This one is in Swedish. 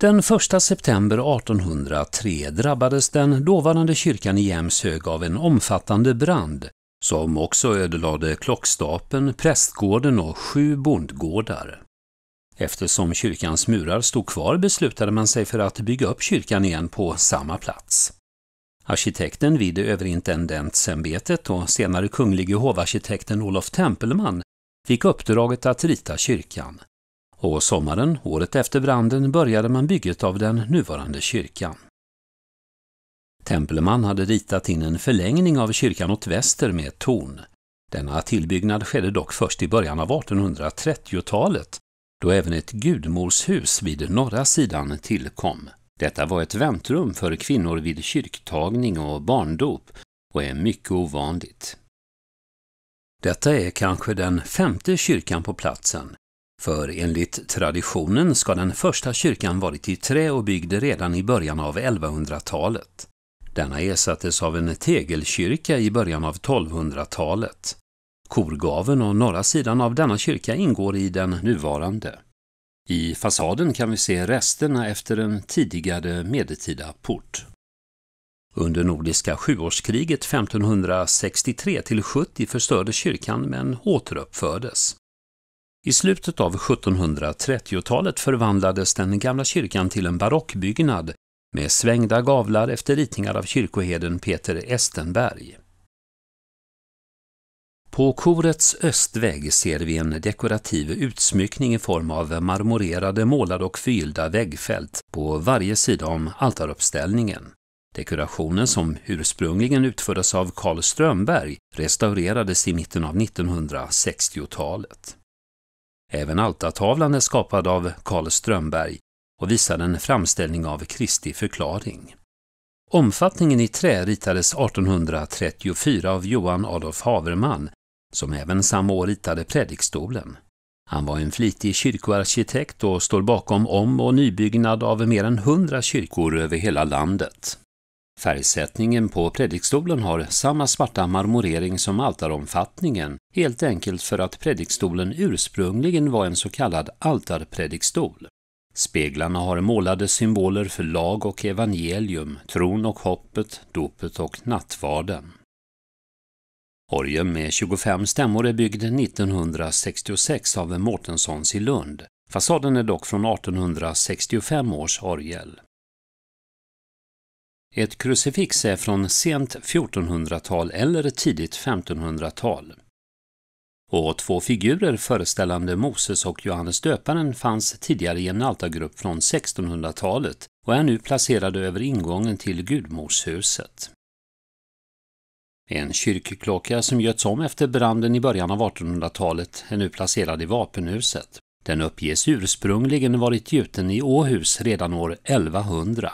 Den 1 september 1803 drabbades den dåvarande kyrkan i Jämshög av en omfattande brand som också ödelade klockstapeln, prästgården och sju bondgårdar. Eftersom kyrkans murar stod kvar beslutade man sig för att bygga upp kyrkan igen på samma plats. Arkitekten vid överintendentsämbetet och senare kunglige hovarkitekten Olof Tempelman fick uppdraget att rita kyrkan och sommaren året efter branden började man bygget av den nuvarande kyrkan. Tempelman hade ritat in en förlängning av kyrkan åt väster med ett torn. Denna tillbyggnad skedde dock först i början av 1830-talet, då även ett gudmorshus vid norra sidan tillkom. Detta var ett väntrum för kvinnor vid kyrktagning och barndop och är mycket ovanligt. Detta är kanske den femte kyrkan på platsen, för enligt traditionen ska den första kyrkan varit i trä och byggd redan i början av 1100-talet. Denna ersattes av en tegelkyrka i början av 1200-talet. Korgaven och norra sidan av denna kyrka ingår i den nuvarande. I fasaden kan vi se resterna efter en tidigare medeltida port. Under Nordiska sjuårskriget 1563 70 förstördes kyrkan men återuppfördes. I slutet av 1730-talet förvandlades den gamla kyrkan till en barockbyggnad med svängda gavlar efter ritningar av kyrkoherden Peter Estenberg. På korets östvägg ser vi en dekorativ utsmyckning i form av marmorerade, målade och förgyllda väggfält på varje sida om altaruppställningen. Dekorationen, som ursprungligen utfördes av Karl Strömberg, restaurerades i mitten av 1960-talet. Även altartavlan är skapad av Karl Strömberg och visar en framställning av Kristi förklaring. Omfattningen i trä ritades 1834 av Johan Adolf Haverman, som även samma år ritade predikstolen. Han var en flitig kyrkoarkitekt och står bakom om och nybyggnad av mer än 100 kyrkor över hela landet. Färgsättningen på predikstolen har samma svarta marmorering som altaromfattningen, helt enkelt för att predikstolen ursprungligen var en så kallad altarpredikstol. Speglarna har målade symboler för lag och evangelium, tron och hoppet, dopet och nattvarden. Orgeln med 25 stämmor är byggd 1966 av Mårtenssons i Lund. Fasaden är dock från 1865 års orgel. Ett krucifix är från sent 1400-tal eller tidigt 1500-tal. Och två figurer föreställande Moses och Johannes döparen fanns tidigare i en altargrupp från 1600-talet och är nu placerade över ingången till gudmorshuset. En kyrkklocka som göts om efter branden i början av 1800-talet är nu placerad i vapenhuset. Den uppges ursprungligen varit gjuten i Åhus redan år 1100.